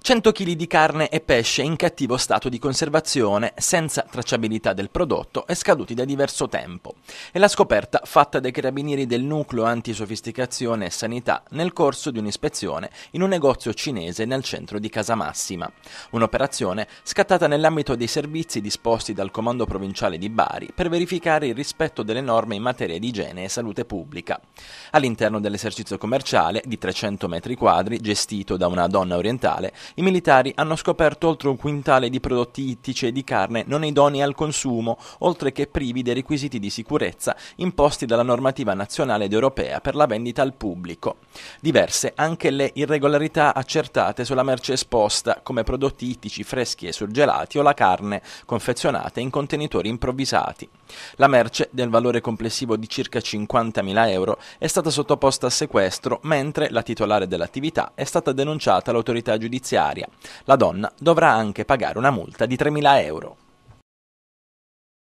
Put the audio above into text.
100 kg di carne e pesce in cattivo stato di conservazione, senza tracciabilità del prodotto e scaduti da diverso tempo. È la scoperta fatta dai carabinieri del nucleo antisofisticazione e sanità nel corso di un'ispezione in un negozio cinese nel centro di Casamassima. Un'operazione scattata nell'ambito dei servizi disposti dal Comando Provinciale di Bari per verificare il rispetto delle norme in materia di igiene e salute pubblica. All'interno dell'esercizio commerciale di 300 metri quadri, gestito da una donna orientale, i militari hanno scoperto oltre un quintale di prodotti ittici e di carne non idonei al consumo, oltre che privi dei requisiti di sicurezza imposti dalla normativa nazionale ed europea per la vendita al pubblico. Diverse anche le irregolarità accertate sulla merce esposta, come prodotti ittici freschi e surgelati o la carne confezionata in contenitori improvvisati. La merce, del valore complessivo di circa 50.000 euro, è stata sottoposta a sequestro, mentre la titolare dell'attività è stata denunciata all'autorità giudiziaria giudiziaria. La donna dovrà anche pagare una multa di 3.000 euro.